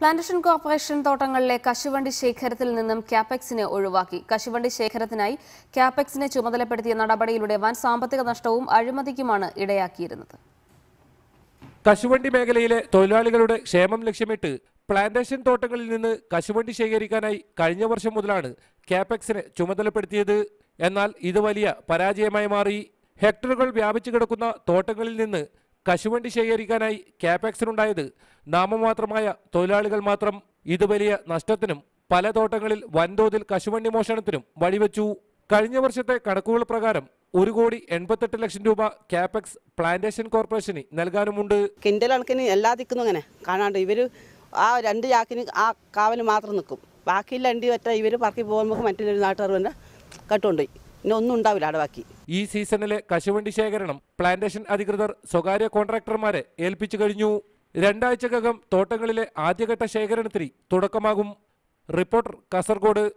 plantation corporation തോട്ടങ്ങളിലെ കശുവണ്ടി ശേഖരത്തിൽ നിന്നും ക്യാപെക്സിനെ ഒഴിവാക്കി കശുവണ്ടി ശേഖരത്തിനായി ക്യാപെക്സിനെ ചുമതലപ്പെടുത്തിയ നടപടിയിലൂടെ വൻ സാമ്പത്തിക നഷ്ടവും അഴിമതിക്കുമാണ് ഇടയാക്കിയിരുന്നത് കശുവണ്ടി മേഖലയിലെ തൊഴിലാളികളുടെ ക്ഷേമം ലക്ഷ്യമിട്ട് പ്ലാന്റേഷൻ തോട്ടങ്ങളിൽ നിന്ന് കശുവണ്ടി ശേഖരിക്കാനായി കഴിഞ്ഞ വർഷം മുതലാണ് ക്യാപെക്സിനെ ചുമതലപ്പെടുത്തിയത് എന്നാൽ ഇത് വലിയ പരാജയമായി മാറി ഹെക്ടറുകൾ വ്യാപിച്ചു കിടക്കുന്ന തോട്ടങ്ങളിൽ നിന്ന് കശുവണ്ടി ശേഖരിക്കാനായി ക്യാപെക്സിനുണ്ടായത് നാമമാത്രമായ തൊഴിലാളികൾ മാത്രം ഇത് വലിയ നഷ്ടത്തിനും പല തോട്ടങ്ങളിൽ വൻതോതിൽ കശുവണ്ടി മോഷണത്തിനും വഴിവെച്ചു കഴിഞ്ഞ വർഷത്തെ കണക്കുകൾ പ്രകാരം ഒരു കോടി എൺപത്തെട്ട് ലക്ഷം രൂപ ക്യാപെക്സ് പ്ലാന്റേഷൻ കോർപ്പറേഷന് നൽകാനുമുണ്ട് കിൻഡൽ കണക്കിന് എല്ലാ ദിക്കുന്നു അങ്ങനെ കാണാണ്ട് ഇവര് ആ രണ്ട് ചാക്കിന് ആ കാവൽ മാത്രം നിൽക്കും ബാക്കിയുള്ള വണ്ടി വറ്റ ഇവര് പറക്കി പോകുമ്പോൾ മറ്റൊരു നാട്ടുകാർ തന്നെ കട്ടുകൊണ്ടുപോയി പിന്നെ ഒന്നും ഉണ്ടാവില്ല അടവാക്കി ബാക്കി ഈ സീസണിലെ കശുവണ്ടി ശേഖരണം പ്ലാന്റേഷൻ അധികൃതർ സ്വകാര്യ കോൺട്രാക്ടർമാരെ ഏൽപ്പിച്ചു കഴിഞ്ഞു രണ്ടാഴ്ചക്കകം തോട്ടങ്ങളിലെ ആദ്യഘട്ട ശേഖരണത്തിന് തുടക്കമാകും റിപ്പോർട്ടർ കാസർഗോഡ്